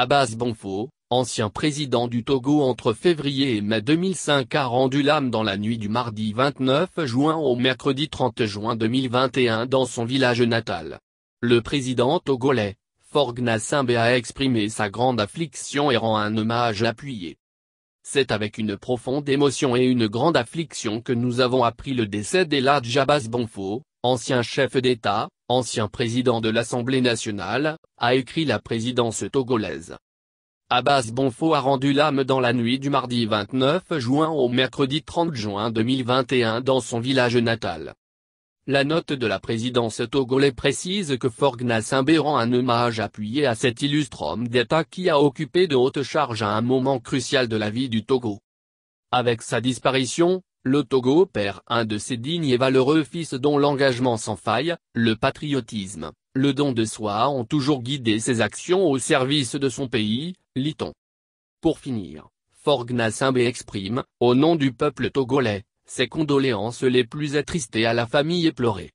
Abbas Bonfo, ancien président du Togo entre février et mai 2005 a rendu l'âme dans la nuit du mardi 29 juin au mercredi 30 juin 2021 dans son village natal. Le président togolais, Forgna Simbe a exprimé sa grande affliction et rend un hommage appuyé. C'est avec une profonde émotion et une grande affliction que nous avons appris le décès d'Eladj Abbas Bonfo, ancien chef d'État, ancien président de l'Assemblée nationale, a écrit la présidence togolaise. Abbas Bonfo a rendu l'âme dans la nuit du mardi 29 juin au mercredi 30 juin 2021 dans son village natal. La note de la présidence togolais précise que Forgna rend un hommage appuyé à cet illustre homme d'État qui a occupé de hautes charges à un moment crucial de la vie du Togo. Avec sa disparition, le Togo perd un de ses dignes et valeureux fils dont l'engagement sans faille, le patriotisme, le don de soi ont toujours guidé ses actions au service de son pays, lit-on. Pour finir, Forgna Simbe exprime, au nom du peuple togolais, ses condoléances les plus attristées à la famille éplorée.